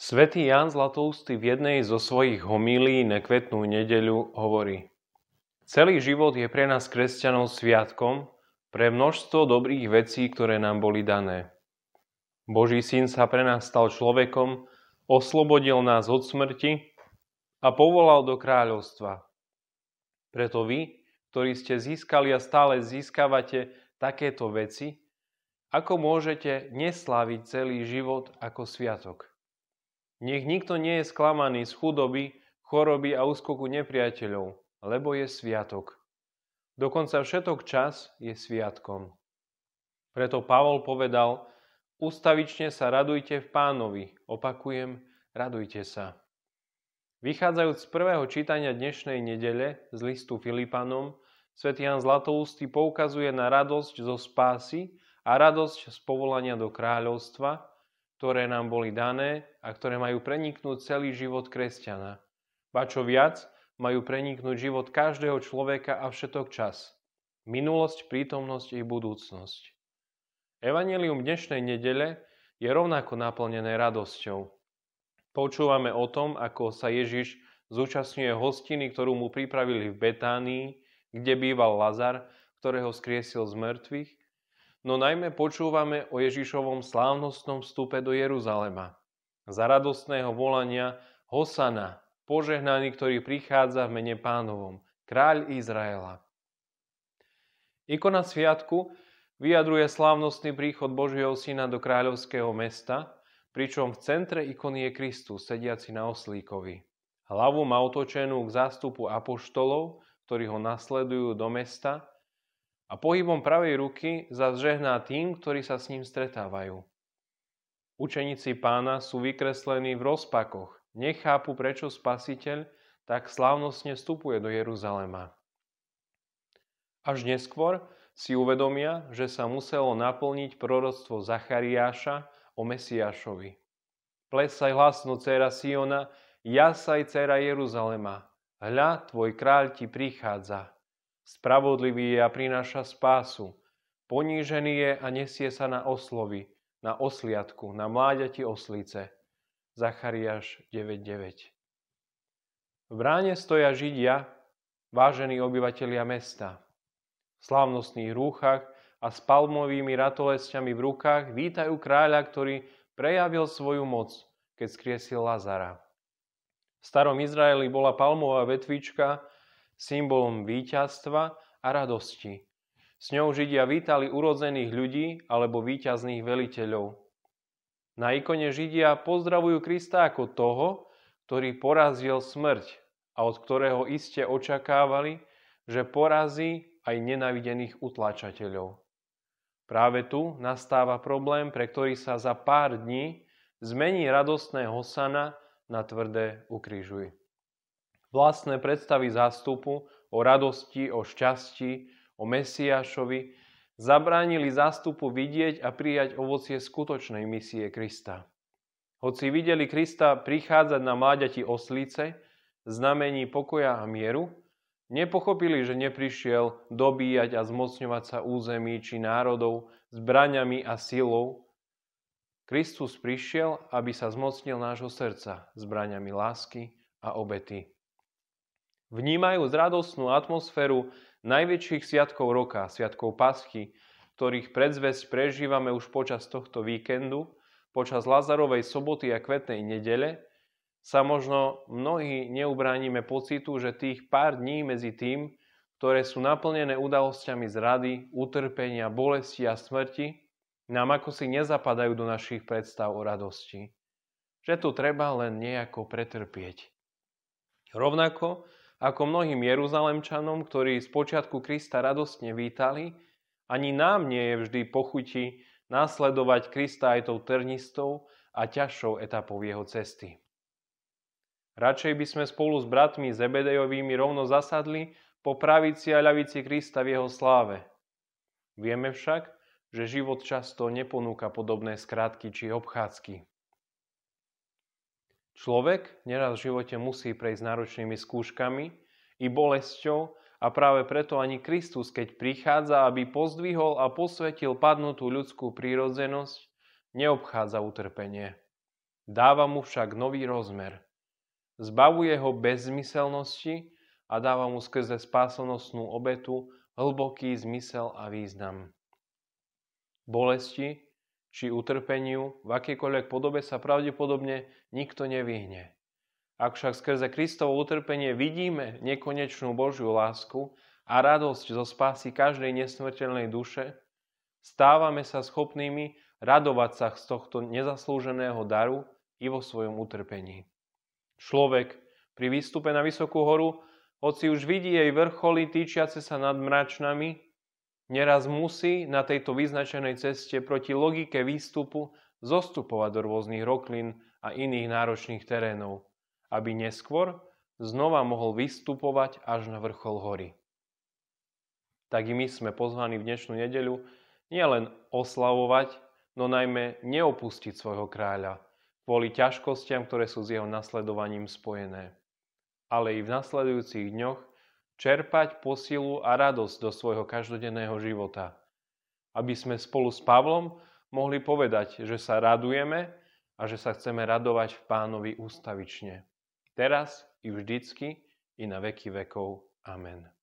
Svetý Ján Zlatoustý v jednej zo svojich homílí na kvetnú nedeľu hovorí Celý život je pre nás kresťanov sviatkom pre množstvo dobrých vecí, ktoré nám boli dané. Boží syn sa pre nás stal človekom, oslobodil nás od smrti a povolal do kráľovstva. Preto vy, ktorí ste získali a stále získavate takéto veci, ako môžete nesláviť celý život ako sviatok? Nech nikto nie je sklamaný z chudoby, choroby a úskoku nepriateľov, lebo je sviatok. Dokonca všetok čas je sviatkom. Preto Pavol povedal, ustavične sa radujte v pánovi, opakujem, radujte sa. Vychádzajúc z prvého čítania dnešnej nedele z listu Filipanom, svätý Jan Zlatoustý poukazuje na radosť zo spásy a radosť z povolania do kráľovstva, ktoré nám boli dané a ktoré majú preniknúť celý život kresťana. Ba čo viac, majú preniknúť život každého človeka a všetok čas. Minulosť, prítomnosť i budúcnosť. Evangelium dnešnej nedele je rovnako naplnené radosťou. Počúvame o tom, ako sa Ježiš zúčastňuje hostiny, ktorú mu pripravili v Betánii, kde býval Lazar, ktorého skriesil z mŕtvych no najmä počúvame o Ježišovom slávnostnom vstupe do Jeruzalema. Za radostného volania Hosana, požehnaný, ktorý prichádza v mene pánovom, kráľ Izraela. Ikona sviatku vyjadruje slávnostný príchod Božieho syna do kráľovského mesta, pričom v centre ikony je Kristus, sediaci na oslíkovi. Hlavu má otočenú k zástupu apoštolov, ktorí ho nasledujú do mesta a pohybom pravej ruky zažehná tým, ktorí sa s ním stretávajú. Učeníci pána sú vykreslení v rozpakoch, nechápu, prečo spasiteľ tak slávnostne vstupuje do Jeruzalema. Až neskôr si uvedomia, že sa muselo naplniť proroctvo Zachariáša o Mesiášovi. Plesaj hlasno, dcera Siona, jasaj, dcera Jeruzalema, hľa, tvoj kráľ ti prichádza, Spravodlivý je a prináša spásu. Ponížený je a nesie sa na oslovy, na osliadku, na mláďati oslice. Zachariáš 9.9 V bráne stoja Židia, vážení obyvatelia mesta. V slávnostných rúchach a s palmovými ratolestiami v rukách vítajú kráľa, ktorý prejavil svoju moc, keď skriesil Lazara. V starom Izraeli bola palmová vetvička symbolom víťazstva a radosti. S ňou Židia vítali urodzených ľudí alebo víťazných veliteľov. Na ikone Židia pozdravujú Krista ako toho, ktorý porazil smrť a od ktorého iste očakávali, že porazí aj nenavidených utlačateľov. Práve tu nastáva problém, pre ktorý sa za pár dní zmení radostné Hosana na tvrdé ukrižuj vlastné predstavy zástupu o radosti, o šťastí, o Mesiášovi, zabránili zástupu vidieť a prijať ovocie skutočnej misie Krista. Hoci videli Krista prichádzať na mláďati oslice, znamení pokoja a mieru, nepochopili, že neprišiel dobíjať a zmocňovať sa území či národov zbraňami a silou. Kristus prišiel, aby sa zmocnil nášho srdca zbraňami lásky a obety. Vnímajú z radostnú atmosféru najväčších sviatkov roka, sviatkov paschy, ktorých predzvesť prežívame už počas tohto víkendu, počas Lazarovej soboty a kvetnej nedele, sa možno mnohí neubránime pocitu, že tých pár dní medzi tým, ktoré sú naplnené udalosťami zrady, utrpenia, bolesti a smrti, nám ako si nezapadajú do našich predstav o radosti. Že to treba len nejako pretrpieť. Rovnako ako mnohým Jeruzalemčanom, ktorí z počiatku Krista radostne vítali, ani nám nie je vždy pochuti následovať Krista aj tou trnistou a ťažšou etapou jeho cesty. Radšej by sme spolu s bratmi Zebedejovými rovno zasadli po pravici a ľavici Krista v jeho sláve. Vieme však, že život často neponúka podobné skratky či obchádzky. Človek neraz v živote musí prejsť náročnými skúškami i bolesťou a práve preto ani Kristus, keď prichádza, aby pozdvihol a posvetil padnutú ľudskú prírodzenosť, neobchádza utrpenie. Dáva mu však nový rozmer. Zbavuje ho bezmyselnosti a dáva mu skrze spásonosnú obetu hlboký zmysel a význam. Bolesti, či utrpeniu v akejkoľvek podobe sa pravdepodobne nikto nevyhne. Ak však skrze Kristovo utrpenie vidíme nekonečnú Božiu lásku a radosť zo spásy každej nesmrteľnej duše, stávame sa schopnými radovať sa z tohto nezaslúženého daru i vo svojom utrpení. Človek pri výstupe na vysokú horu, hoci už vidí jej vrcholy týčiace sa nad mračnami, Neraz musí na tejto vyznačenej ceste proti logike výstupu zostupovať do rôznych roklín a iných náročných terénov, aby neskôr znova mohol vystupovať až na vrchol hory. Tak i my sme pozvaní v dnešnú nedeľu nielen oslavovať, no najmä neopustiť svojho kráľa kvôli ťažkostiam, ktoré sú s jeho nasledovaním spojené. Ale i v nasledujúcich dňoch čerpať posilu a radosť do svojho každodenného života. Aby sme spolu s Pavlom mohli povedať, že sa radujeme a že sa chceme radovať v pánovi ústavične. Teraz i vždycky i na veky vekov. Amen.